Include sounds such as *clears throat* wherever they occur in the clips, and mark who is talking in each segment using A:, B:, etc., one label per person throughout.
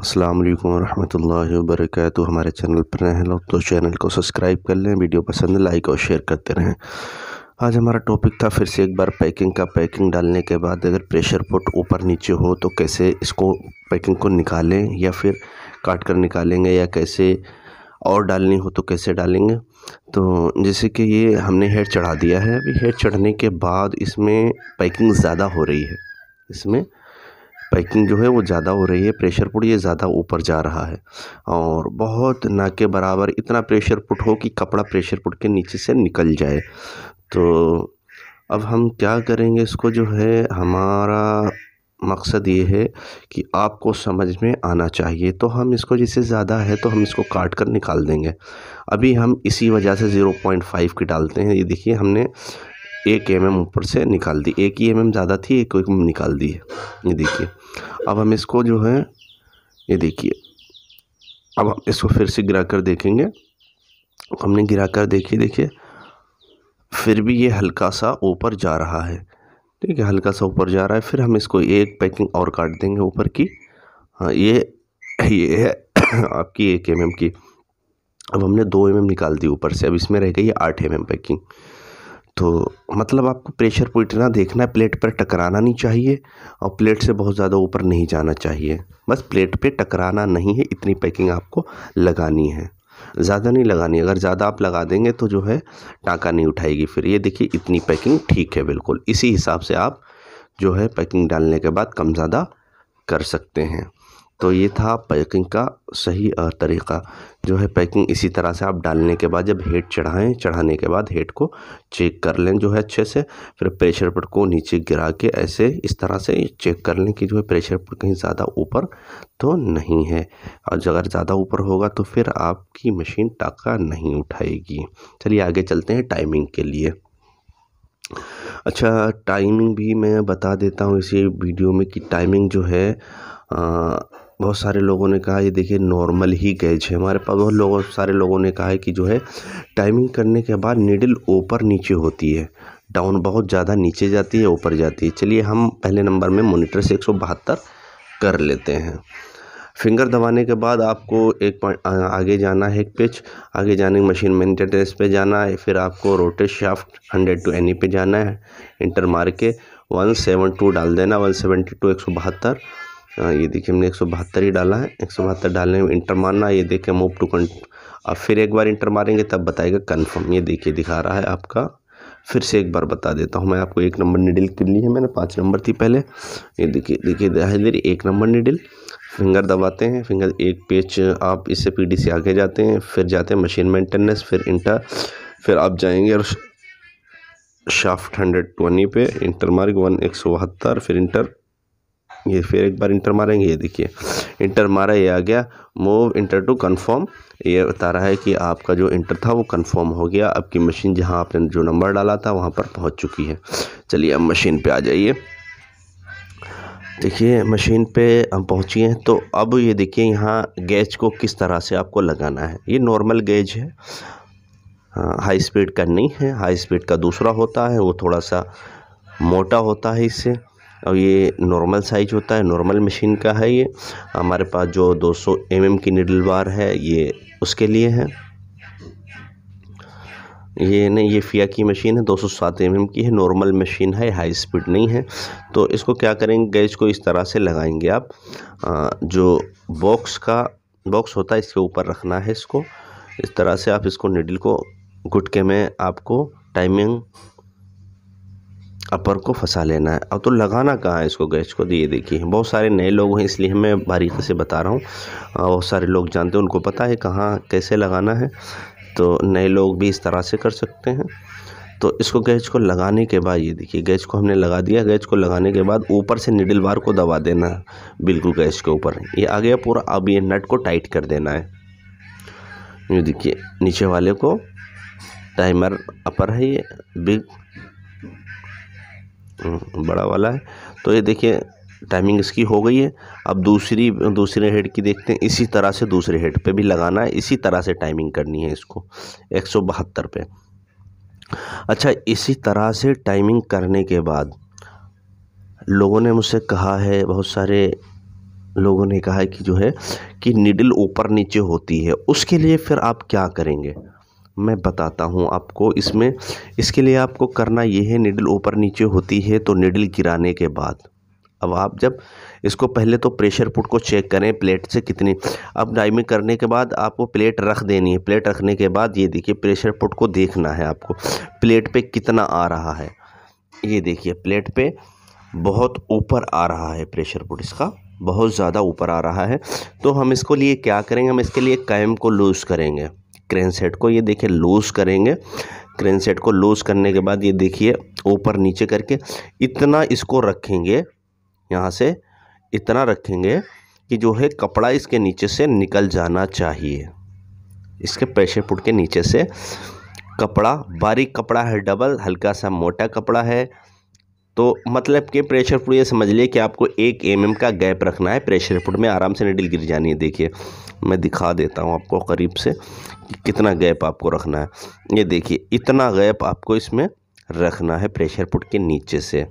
A: अस्सलाम वालेकुम रहमतुल्लाहि व हमारे चैनल पर रहें लोग तो चैनल को सब्सक्राइब कर लें वीडियो पसंद लाइक और शेयर करते रहें आज हमारा टॉपिक था फिर से एक बार पैकिंग का पैकिंग डालने के बाद अगर प्रेशर पुट ऊपर नीचे हो तो कैसे इसको पैकिंग को निकालें या फिर काट कर निकालेंगे या कैसे और डालनी हो तो कैसे डालेंगे तो जैसे कि ये हमने हेड चढ़ा दिया है अभी हेड चढ़ने के बाद इसमें पैकिंग ज़्यादा हो रही है इसमें पैकिंग जो है वो ज़्यादा हो रही है प्रेशर पुट ये ज़्यादा ऊपर जा रहा है और बहुत ना के बराबर इतना प्रेशर पुट हो कि कपड़ा प्रेशर पुट के नीचे से निकल जाए तो अब हम क्या करेंगे इसको जो है हमारा मकसद ये है कि आपको समझ में आना चाहिए तो हम इसको जिससे ज़्यादा है तो हम इसको काट कर निकाल देंगे अभी हम इसी वजह से 0.5 की डालते हैं ये देखिए हमने एक एम एम ऊपर से निकाल दी एक ही एम एम ज़्यादा थी एक एम निकाल दी है ये देखिए अब हम इसको जो है ये देखिए अब हम इसको फिर से गिरा कर देखेंगे हमने गिरा कर देखिए देखिए फिर भी ये हल्का सा ऊपर जा रहा है ठीक है हल्का सा ऊपर जा रहा है फिर हम इसको एक पैकिंग और काट देंगे ऊपर की हाँ ये ये है आपकी एक एम की अब हमने दो एम निकाल दी ऊपर से अब इसमें रह गई आठ एम पैकिंग तो मतलब आपको प्रेशर को इतना देखना है प्लेट पर टकराना नहीं चाहिए और प्लेट से बहुत ज़्यादा ऊपर नहीं जाना चाहिए बस प्लेट पे टकराना नहीं है इतनी पैकिंग आपको लगानी है ज़्यादा नहीं लगानी अगर ज़्यादा आप लगा देंगे तो जो है टाँका नहीं उठाएगी फिर ये देखिए इतनी पैकिंग ठीक है बिल्कुल इसी हिसाब से आप जो है पैकिंग डालने के बाद कम ज़्यादा कर सकते हैं तो ये था पैकिंग का सही तरीका जो है पैकिंग इसी तरह से आप डालने के बाद जब हेड चढ़ाएं चढ़ाने के बाद हेड को चेक कर लें जो है अच्छे से फिर प्रेशर पर को नीचे गिरा के ऐसे इस तरह से चेक कर लें कि जो है प्रेशर पर कहीं ज़्यादा ऊपर तो नहीं है और अगर ज़्यादा ऊपर होगा तो फिर आपकी मशीन टाका नहीं उठाएगी चलिए आगे चलते हैं टाइमिंग के लिए अच्छा टाइमिंग भी मैं बता देता हूँ इसी वीडियो में कि टाइमिंग जो है आ, बहुत सारे लोगों ने कहा ये देखिए नॉर्मल ही गैज है हमारे पास बहुत लोगों सारे लोगों ने कहा है कि जो है टाइमिंग करने के बाद निडल ऊपर नीचे होती है डाउन बहुत ज़्यादा नीचे जाती है ऊपर जाती है चलिए हम पहले नंबर में मोनीटर से एक कर लेते हैं फिंगर दबाने के बाद आपको एक पॉइंट आगे जाना है एक पिच आगे जाने मशीन मेंटेनेंस पे जाना है फिर आपको rotate shaft hundred two any पे जाना है इंटर मार के वन सेवन टू डाल देना वन सेवेंटी टू एक सौ बहत्तर हाँ, ये देखिए हमने एक सौ बहत्तर ही डाला है एक सौ बहत्तर डालने में इंटर मारना ये देखिए मूव टू कंट अब फिर एक बार इंटर मारेंगे तब बताएगा कन्फर्म ये देखिए दिखा रहा है आपका फिर से एक बार बता देता हूँ मैं आपको एक नंबर निडिल के लिए है मैंने पाँच नंबर थी पहले ये देखिए देखिए दिखाई रही एक नंबर निडिल फिंगर दबाते हैं फिंगर एक पेज आप इससे डी से आगे जाते हैं फिर जाते हैं मशीन मेंटेनेंस फिर इंटर फिर आप जाएंगे और शाफ्ट हंड्रेड ट्वेंटी पे इंटर मार्ग वन एक सौ बहत्तर फिर इंटर ये फिर एक बार इंटर मारेंगे ये देखिए इंटर मारा ये आ गया मूव इंटर टू कंफर्म ये बता रहा है कि आपका जो इंटर था वो कंफर्म हो गया आपकी मशीन जहां आपने जो नंबर डाला था वहां पर पहुंच चुकी है चलिए अब मशीन पे आ जाइए देखिए मशीन पे हम पहुँचिए हैं तो अब ये देखिए यहाँ गैज को किस तरह से आपको लगाना है ये नॉर्मल गैज है हाई स्पीड का नहीं है हाई स्पीड का दूसरा होता है वो थोड़ा सा मोटा होता है इससे और ये नॉर्मल साइज होता है नॉर्मल मशीन का है ये हमारे पास जो 200 सौ mm की निडल बार है ये उसके लिए है ये नहीं ये फ़िया की मशीन है 207 सौ mm की है नॉर्मल मशीन है हाई स्पीड नहीं है तो इसको क्या करेंगे गैस को इस तरह से लगाएंगे आप आ, जो बॉक्स का बॉक्स होता है इसके ऊपर रखना है इसको इस तरह से आप इसको निडल को गुटके में आपको टाइमिंग अपर को फंसा लेना है अब तो लगाना कहाँ है इसको गैस को ये देखिए बहुत सारे नए लोग हैं इसलिए मैं बारीकी से बता रहा हूँ बहुत सारे लोग जानते हैं उनको पता है कहाँ कैसे लगाना है तो नए लोग भी इस तरह से कर सकते हैं तो इसको गैज को लगाने के बाद ये देखिए गैज को हमने लगा दिया गैज को लगाने के बाद ऊपर से निडल बार को दबा देना बिल्कुल गैज के ऊपर ये आ गया पूरा अब ये नट को टाइट कर देना है ये देखिए नीचे वाले को टाइमर अपर है ये बिग बड़ा वाला है तो ये देखिए टाइमिंग इसकी हो गई है अब दूसरी दूसरे हेड की देखते हैं इसी तरह से दूसरे हेड पे भी लगाना है इसी तरह से टाइमिंग करनी है इसको एक सौ बहत्तर पे अच्छा इसी तरह से टाइमिंग करने के बाद लोगों ने मुझसे कहा है बहुत सारे लोगों ने कहा है कि जो है कि निडल ऊपर नीचे होती है उसके लिए फिर आप क्या करेंगे मैं बताता हूँ आपको इसमें इसके लिए आपको करना ये है निडल ऊपर नीचे होती है तो निडल गिराने के बाद अब आप जब इसको पहले तो प्रेशर पुट को चेक करें प्लेट से कितनी अब डाइमिंग करने के बाद आपको प्लेट रख देनी है प्लेट रखने के बाद ये देखिए प्रेशर पुट को देखना है आपको प्लेट पे कितना आ रहा है ये देखिए प्लेट पे बहुत ऊपर आ रहा है प्रेशर पुट इसका बहुत ज़्यादा ऊपर आ रहा है तो हम इसको लिए क्या करेंगे हम इसके लिए कैम को लूज़ करेंगे क्रेन सेट को ये देखिए लूज़ करेंगे क्रेन सेट को लूज़ करने के बाद ये देखिए ऊपर नीचे करके इतना इसको रखेंगे यहाँ से इतना रखेंगे कि जो है कपड़ा इसके नीचे से निकल जाना चाहिए इसके प्रेशर पुट के नीचे से कपड़ा बारीक कपड़ा है डबल हल्का सा मोटा कपड़ा है तो मतलब कि प्रेशर पुट ये समझ लिए कि आपको एक एम का गैप रखना है प्रेशर पुट में आराम से निडिल गिर जानी है देखिए मैं दिखा देता हूँ आपको करीब से कि कितना गैप आपको रखना है ये देखिए इतना गैप आपको इसमें रखना है प्रेशर पुट के नीचे से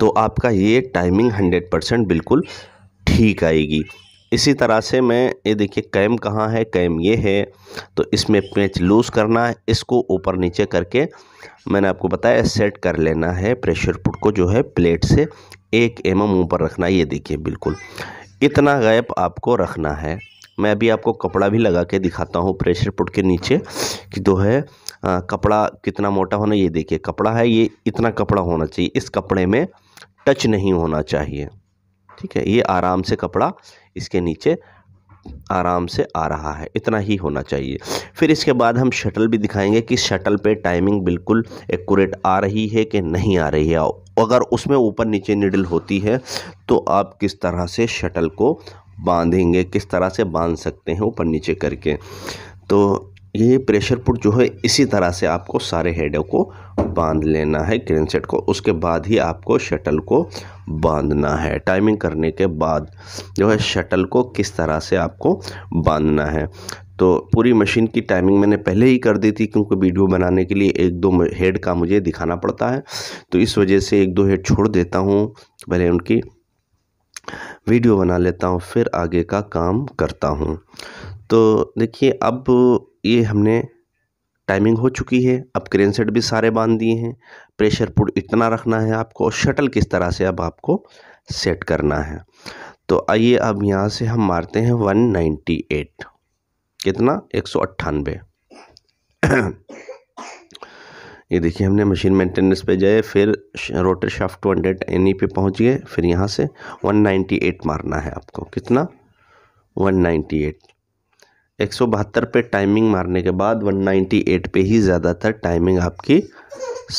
A: तो आपका ये टाइमिंग हंड्रेड परसेंट बिल्कुल ठीक आएगी इसी तरह से मैं ये देखिए कैम कहाँ है कैम ये है तो इसमें पेंच लूज़ करना है इसको ऊपर नीचे करके मैंने आपको बताया सेट कर लेना है प्रेशर पुट को जो है प्लेट से एक एम एम ऊपर रखना है ये देखिए बिल्कुल इतना गैप आपको रखना है मैं अभी आपको कपड़ा भी लगा के दिखाता हूँ प्रेशर पुट के नीचे कि जो है आ, कपड़ा कितना मोटा होना ये देखिए कपड़ा है ये इतना कपड़ा होना चाहिए इस कपड़े में टच नहीं होना चाहिए ठीक है ये आराम से कपड़ा इसके नीचे आराम से आ रहा है इतना ही होना चाहिए फिर इसके बाद हम शटल भी दिखाएंगे कि शटल पे टाइमिंग बिल्कुल एक्यूरेट आ रही है कि नहीं आ रही है तो अगर उसमें ऊपर नीचे निडल होती है तो आप किस तरह से शटल को बांधेंगे किस तरह से बांध सकते हैं ऊपर नीचे करके तो ये प्रेशर पुट जो है इसी तरह से आपको सारे हेडों को बांध लेना है क्रेन सेट को उसके बाद ही आपको शटल को बांधना है टाइमिंग करने के बाद जो है शटल को किस तरह से आपको बांधना है तो पूरी मशीन की टाइमिंग मैंने पहले ही कर दी थी क्योंकि वीडियो बनाने के लिए एक दो हेड का मुझे दिखाना पड़ता है तो इस वजह से एक दो हेड छोड़ देता हूँ पहले उनकी वीडियो बना लेता हूँ फिर आगे का काम करता हूँ तो देखिए अब ये हमने टाइमिंग हो चुकी है अब क्रेन सेट भी सारे बांध दिए हैं प्रेशर पुट इतना रखना है आपको और शटल किस तरह से अब आपको सेट करना है तो आइए अब यहाँ से हम मारते हैं 198 कितना एक सौ अट्ठानबे ये देखिए हमने मशीन मेंटेनेंस पे जाए फिर rotor shaft two hundred N पे पहुंच गए फिर यहाँ से वन नाइन्टी एट मारना है आपको कितना वन नाइन्टी एट एक सौ बहत्तर पे टाइमिंग मारने के बाद वन नाइन्टी एट पे ही ज़्यादातर टाइमिंग आपकी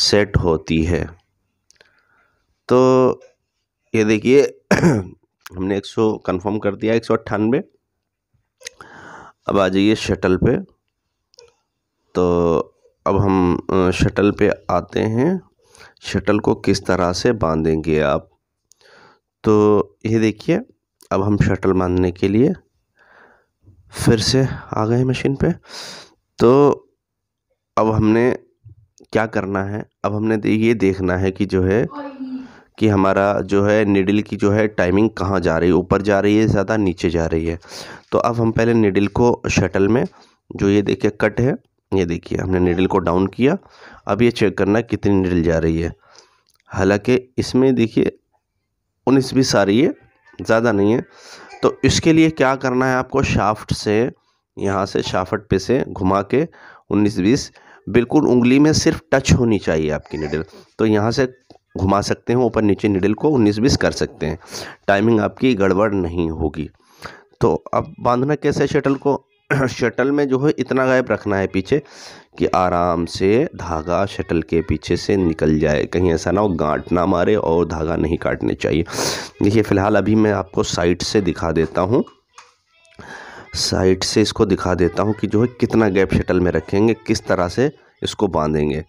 A: सेट होती है तो ये देखिए *clears throat* हमने एक सौ कन्फर्म कर दिया एक सौ अट्ठानवे अब आ जाइए शटल पे तो अब हम शटल पे आते हैं शटल को किस तरह से बांधेंगे आप तो ये देखिए अब हम शटल बांधने के लिए फिर से आ गए मशीन पे तो अब हमने क्या करना है अब हमने ये देखना है कि जो है कि हमारा जो है निडल की जो है टाइमिंग कहाँ जा रही है ऊपर जा रही है ज़्यादा नीचे जा रही है तो अब हम पहले निडल को शटल में जो ये देखिए कट है ये देखिए हमने निडिल को डाउन किया अब ये चेक करना कितनी निडिल जा रही है हालांकि इसमें देखिए उन्नीस बीस आ रही है ज़्यादा नहीं है तो इसके लिए क्या करना है आपको शाफ्ट से यहाँ से शाफ्ट पे से घुमा के उन्नीस बीस बिल्कुल उंगली में सिर्फ टच होनी चाहिए आपकी निडिल तो यहाँ से घुमा सकते हैं ऊपर नीचे निडल को उन्नीस बीस कर सकते हैं टाइमिंग आपकी गड़बड़ नहीं होगी तो अब बांधना कैसे शटल को शटल *clears throat* में जो है इतना गायब रखना है पीछे कि आराम से धागा शटल के पीछे से निकल जाए कहीं ऐसा ना हो गांठ ना मारे और धागा नहीं काटने चाहिए देखिए फ़िलहाल अभी मैं आपको साइड से दिखा देता हूँ साइड से इसको दिखा देता हूँ कि जो है कितना गैप शटल में रखेंगे किस तरह से इसको बांधेंगे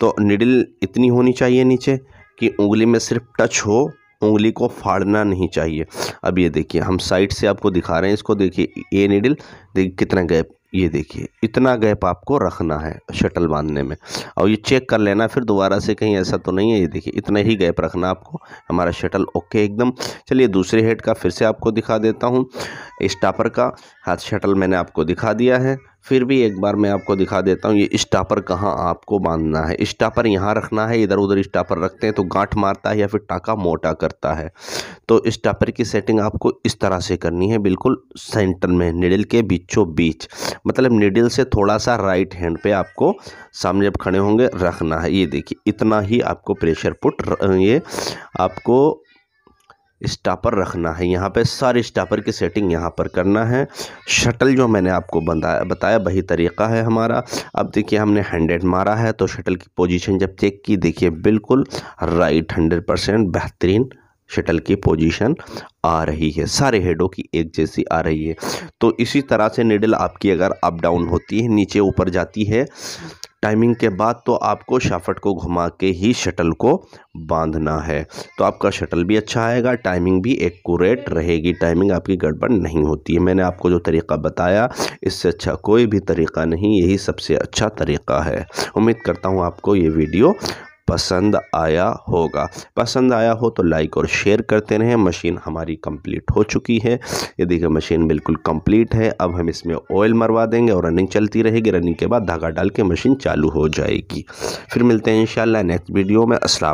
A: तो निडल इतनी होनी चाहिए नीचे कि उंगली में सिर्फ टच हो उंगली को फाड़ना नहीं चाहिए अब ये देखिए हम साइड से आपको दिखा रहे हैं इसको देखिए ए निडल देखिए कितना गैप ये देखिए इतना गैप आपको रखना है शटल बांधने में और ये चेक कर लेना फिर दोबारा से कहीं ऐसा तो नहीं है ये देखिए इतना ही गैप रखना आपको हमारा शटल ओके एकदम चलिए दूसरे हेड का फिर से आपको दिखा देता हूँ स्टापर का हाथ शटल मैंने आपको दिखा दिया है फिर भी एक बार मैं आपको दिखा देता हूँ ये स्टापर कहाँ आपको बांधना है स्टापर यहाँ रखना है इधर उधर स्टापर रखते हैं तो गांठ मारता है या फिर टाका मोटा करता है तो स्टापर की सेटिंग आपको इस तरह से करनी है बिल्कुल सेंटर में निडल के बीचों बीच मतलब निडल से थोड़ा सा राइट हैंड पे आपको सामने जब खड़े होंगे रखना है ये देखिए इतना ही आपको प्रेशर पुट ये आपको स्टापर रखना है यहाँ पे सारे स्टापर की सेटिंग यहाँ पर करना है शटल जो मैंने आपको बताया बताया वही तरीका है हमारा अब देखिए हमने हंड्रेड मारा है तो शटल की पोजीशन जब चेक की देखिए बिल्कुल राइट हंड्रेड परसेंट बेहतरीन शटल की पोजीशन आ रही है सारे हेडों की एक जैसी आ रही है तो इसी तरह से निडल आपकी अगर अप डाउन होती है नीचे ऊपर जाती है टाइमिंग के बाद तो आपको शाफट को घुमा के ही शटल को बांधना है तो आपका शटल भी अच्छा आएगा टाइमिंग भी एक्यूरेट रहेगी टाइमिंग आपकी गड़बड़ नहीं होती है मैंने आपको जो तरीका बताया इससे अच्छा कोई भी तरीका नहीं यही सबसे अच्छा तरीका है उम्मीद करता हूँ आपको ये वीडियो पसंद आया होगा पसंद आया हो तो लाइक और शेयर करते रहें मशीन हमारी कंप्लीट हो चुकी है ये देखिए मशीन बिल्कुल कंप्लीट है अब हम इसमें ऑयल मरवा देंगे और रनिंग चलती रहेगी रनिंग के बाद धागा डाल के मशीन चालू हो जाएगी फिर मिलते हैं इन नेक्स्ट वीडियो में असला